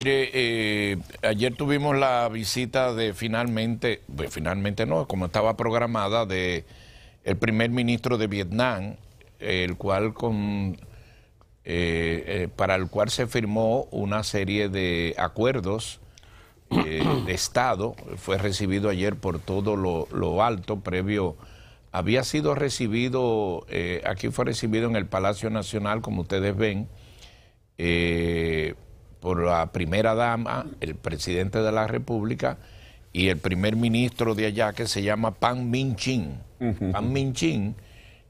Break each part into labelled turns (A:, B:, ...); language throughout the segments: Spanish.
A: Mire, eh, ayer tuvimos la visita de finalmente, pues finalmente no, como estaba programada, de el primer ministro de Vietnam, el cual con eh, eh, para el cual se firmó una serie de acuerdos de Estado. Fue recibido ayer por todo lo, alto previo. Había sido recibido, aquí fue recibido en el Palacio Nacional, como ustedes ven por la primera dama, el presidente de la República y el primer ministro de allá que se llama Pan Min Pan Min Chin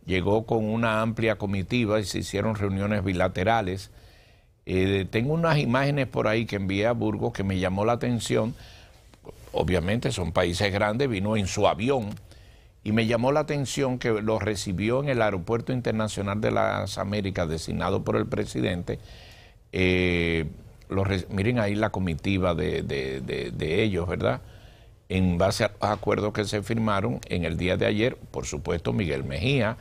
A: llegó con una amplia comitiva y se hicieron reuniones bilaterales. Eh, tengo unas imágenes por ahí que envié a Burgos que me llamó la atención. Obviamente son países grandes, vino en su avión y me llamó la atención que lo recibió en el Aeropuerto Internacional de las Américas, designado por el presidente. Eh, miren ahí la comitiva de, ellos, ¿verdad? En base a los acuerdos que se firmaron en el día de ayer, por supuesto, Miguel Mejía,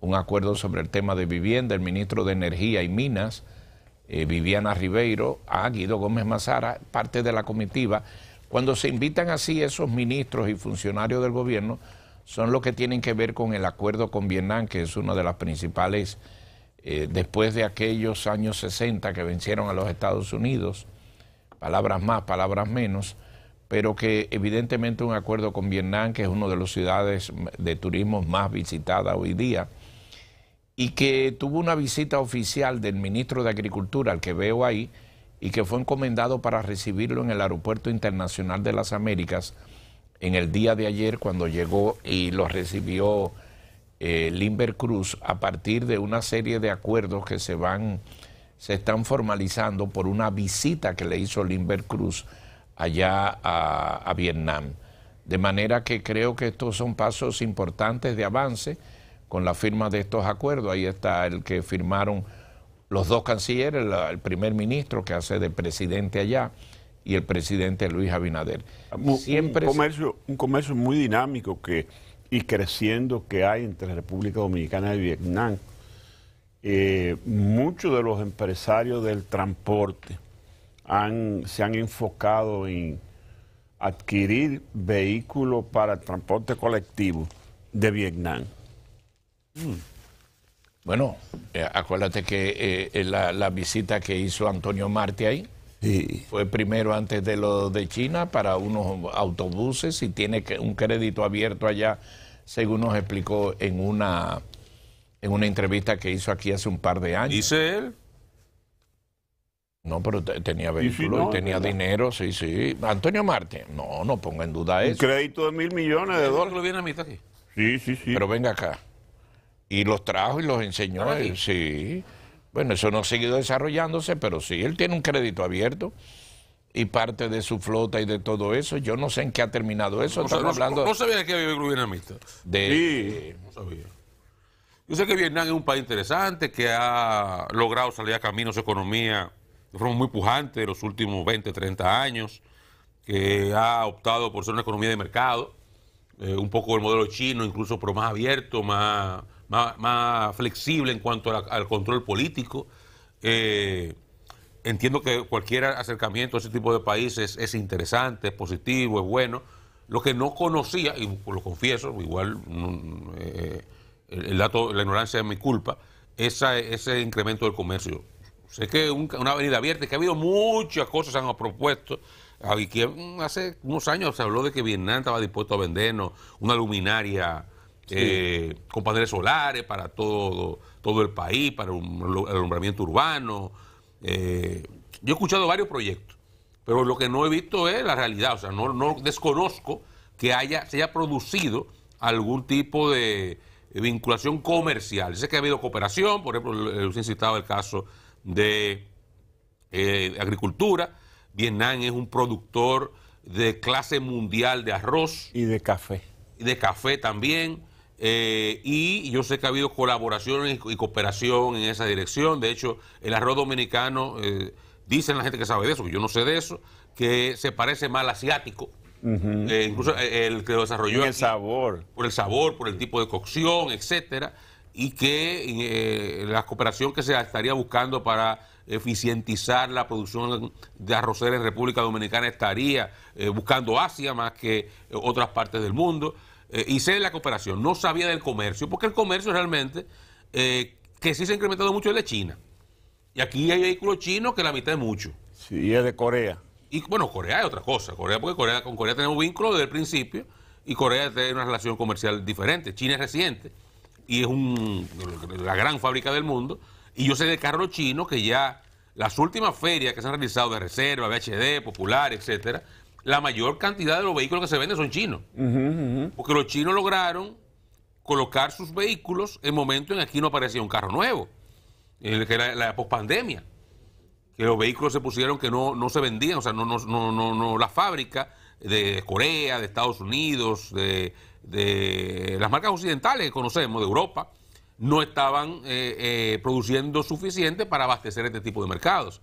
A: un acuerdo sobre el tema de vivienda, el ministro de Energía y Minas, eh, Viviana Ribeiro, a Guido Gómez Mazara, parte de la comitiva. Cuando se invitan así esos ministros y funcionarios del gobierno, son los que tienen que ver con el acuerdo con Vietnam, que es una de las principales eh, después de aquellos años 60 que vencieron a los Estados Unidos, palabras más, palabras menos, pero que evidentemente un acuerdo con Vietnam, que es una de las ciudades de turismo más visitada hoy día, y que tuvo una visita oficial del ministro de Agricultura, al que veo ahí, y que fue encomendado para recibirlo en el Aeropuerto Internacional de las Américas en el día de ayer cuando llegó y lo recibió eh, Limbercruz Cruz a partir de una serie de acuerdos que se van, se están formalizando por una visita que le hizo Limber Cruz allá a, Vietnam. De manera que creo que estos son pasos importantes de avance con la firma de estos acuerdos. Ahí está el que firmaron los dos cancilleres, el, primer ministro que hace de presidente allá y el presidente Luis Abinader. Siempre comercio, un comercio muy dinámico que y creciendo que hay entre República Dominicana y Vietnam. Eh, muchos de los empresarios del transporte se han enfocado en adquirir vehículos para el transporte colectivo de Vietnam. Mm. Bueno, eh, acuérdate que eh, la, visita que hizo Antonio Marte ahí fue primero antes de lo de China para unos autobuses y tiene un crédito abierto allá según nos explicó en una, en una entrevista que hizo aquí hace un par de años. ¿Dice él? No, pero tenía vehículos, y tenía dinero, sí, sí. Antonio Marte, no, no ponga en duda eso. Un crédito de mil millones de dólares. lo viene a mí aquí? Sí, sí, sí. Pero venga acá. Y los trajo y los enseñó, sí. Bueno, eso no ha seguido desarrollándose, pero sí, él tiene un crédito abierto y parte de su flota y de todo eso. Yo no sé en qué ha terminado eso. No, Estamos hablando... no sabía
B: que había grupo vietnamita. Sí, no sabía. Yo sé que Vietnam es un país interesante que ha logrado salir a camino su economía de forma muy pujante en los últimos 20, 30 años, que ha optado por ser una economía de mercado, eh, un poco el modelo chino, incluso, pero más abierto, más, más, flexible en cuanto al control político. Eh, entiendo que cualquier acercamiento a ese tipo de países es interesante, es positivo, es bueno. Lo que no conocía, y lo confieso, igual eh, el dato, la ignorancia es mi culpa, ese incremento del comercio. Sé que un, una avenida abierta, que ha habido muchas cosas que se han propuesto. Hace unos años se habló de que Vietnam estaba dispuesto a vendernos una luminaria eh, con paneles solares para todo, todo el país, para el alumbramiento urbano eh, yo he escuchado varios proyectos, pero lo que no he visto es la realidad. O sea, no, desconozco que haya, se haya producido algún tipo de vinculación comercial. Sé que ha habido cooperación, por ejemplo, usted citado el caso de eh, agricultura. Vietnam es un productor de clase mundial de arroz. Y de café. Y de café también. Eh, y yo sé que ha habido colaboración y, cooperación en esa dirección. De hecho, el arroz dominicano, eh, dicen la gente que sabe de eso, que yo no sé de eso, que se parece más al asiático.
A: Eh,
B: incluso el que lo desarrolló. Por el sabor. Por el sabor, por el tipo de cocción, etcétera. Y que la cooperación que se estaría buscando para eficientizar la producción de arroceros en República Dominicana estaría buscando Asia más que otras partes del mundo. Eh, y sé de la cooperación, no sabía del comercio, porque el comercio realmente, eh, que sí se ha incrementado mucho, es de China. Y aquí hay vehículos chinos que la mitad es mucho.
A: Sí, es de Corea.
B: Y bueno, Corea es otra cosa. Corea, porque Corea, con Corea tenemos vínculo desde el principio y Corea tiene una relación comercial diferente. China es reciente y es la gran fábrica del mundo. Y yo sé de carros chinos que ya las últimas ferias que se han realizado de reserva, BHD, Popular, etcétera, la mayor cantidad de los vehículos que se venden son chinos. Porque los chinos lograron colocar sus vehículos en momentos en que aquí no aparecía un carro nuevo, en que la pospandemia, que los vehículos se pusieron que no, no se vendían, o sea, no, no, no, no, las fábricas de Corea, de Estados Unidos, de, las marcas occidentales que conocemos, de Europa, no estaban eh, eh, produciendo suficiente para abastecer este tipo de mercados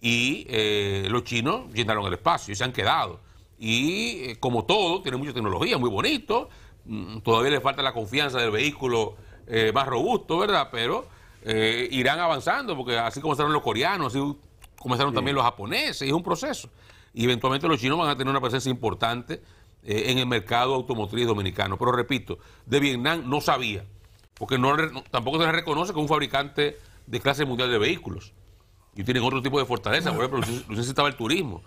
B: y eh, los chinos llenaron el espacio y se han quedado. Y eh, como todo, tiene mucha tecnología, muy bonito, mm, todavía le falta la confianza del vehículo eh, más robusto, ¿verdad? Pero irán avanzando, porque así comenzaron los coreanos, así comenzaron también los japoneses, es un proceso. Y eventualmente los chinos van a tener una presencia importante en el mercado automotriz dominicano. Pero repito, de Vietnam no sabía, porque no, tampoco se le reconoce como un fabricante de clase mundial de vehículos y tienen otro tipo de fortaleza. Por ejemplo, no si estaba el turismo.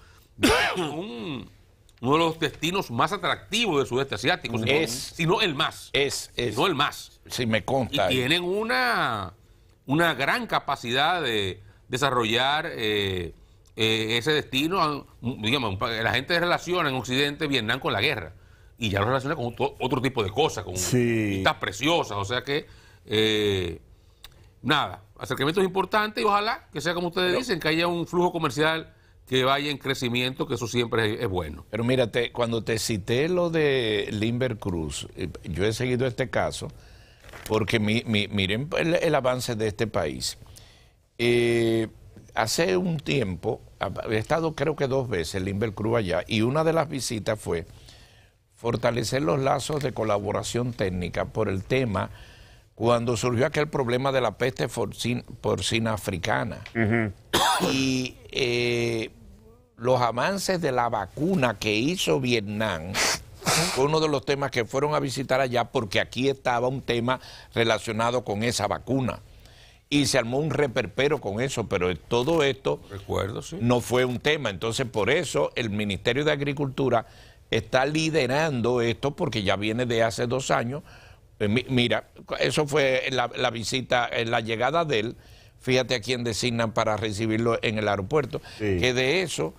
B: uno de los destinos más atractivos del sudeste asiático. si es, el más. Es, es. No el más.
A: Si me consta.
B: Y tienen una, una gran capacidad de desarrollar eh, eh, ese destino. Digamos, la gente relaciona en Occidente Vietnam con la guerra. Y ya lo relaciona con otro, tipo de cosas, con sí. vistas preciosas. O sea que eh, nada, acercamiento es importante y ojalá que sea como ustedes dicen, que haya un flujo comercial que vaya en crecimiento, que eso siempre es,
A: bueno. Pero mírate, cuando te cité lo de Limber Cruz, eh, yo he seguido este caso, porque miren el, avance de este país. Eh, hace un tiempo, he estado creo que dos veces en Limber Cruz allá, y una de las visitas fue fortalecer los lazos de colaboración técnica por el tema cuando surgió aquel problema de la peste porcina, africana. Y eh, los avances de la vacuna que hizo Vietnam fue uno de los temas que fueron a visitar allá porque aquí estaba un tema relacionado con esa vacuna. Y se armó un reperpero con eso, pero todo esto no fue un tema. Entonces, por eso el Ministerio de Agricultura está liderando esto porque ya viene de hace dos años eh, mira, eso fue la, la visita, eh, la llegada de él. Fíjate a quién designan para recibirlo en el aeropuerto. Que de eso,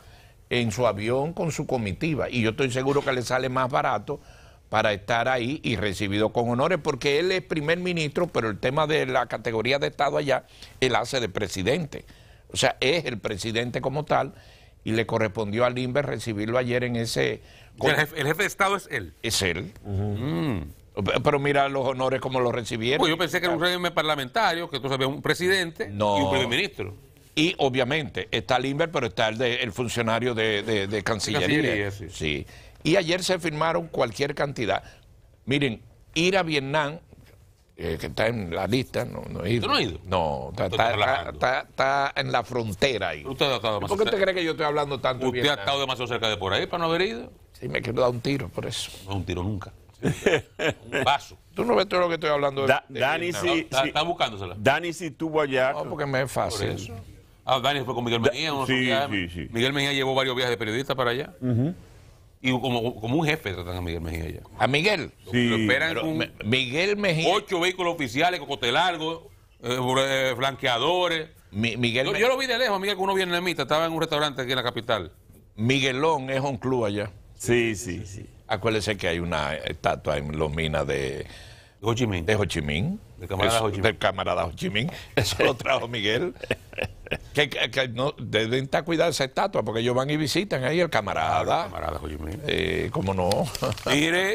A: en su avión con su comitiva. Y yo estoy seguro que le sale más barato para estar ahí y recibido con honores, porque él es primer ministro, pero el tema de la categoría de Estado allá, él hace de presidente. O sea, es el presidente como tal, y le correspondió a Limber recibirlo ayer en ese... El
B: jefe, de Estado es él.
A: Es él. Mm. Pero mira los honores como los recibieron. Pues yo pensé que era un régimen
B: parlamentario, que tú sabes, un
A: presidente y un primer ministro. Y obviamente está Limber, pero está el, funcionario de, Cancillería. sí. Y ayer se firmaron cualquier cantidad. Miren, ir a Vietnam, eh, que está en la lista, no, he ido. ¿Tú no has ido? No, está, en la frontera ahí. ¿Usted ha ¿Por qué cree que yo estoy hablando tanto de Vietnam? ha estado
B: demasiado cerca de por ahí para no haber ido?
A: Sí, me quiero dar un tiro por eso. No un tiro nunca.
B: Un vaso. Tú no ves
A: todo lo que estoy hablando. Da, de, Dani, está, buscándosela. Dani, si estuvo allá. No, porque me es fácil. Ah,
B: Dani fue con Miguel Mejía. sí, Miguel Mejía llevó varios viajes de periodistas para allá. Y como, como, un jefe tratan a Miguel Mejía allá. ¿A Miguel? Sí. Miguel Mejía. Ocho vehículos oficiales, Con largo, eh, eh, flanqueadores. Miguel yo, lo vi de lejos, Miguel, con uno mí, estaba en un restaurante aquí en la capital.
A: Miguelón es un club allá. sí, sí. sí. Acuérdese que hay una estatua en los minas de Ho Chi Minh. De Ho Chi Minh. Del camarada, Ho Chi Minh. Del camarada Ho Chi Minh. Eso lo trajo Miguel. que, no, deben estar cuidando esa estatua porque ellos van y visitan ahí el camarada.
B: camarada Ho Chi Minh. Eh, ¿Cómo no?
A: Mire.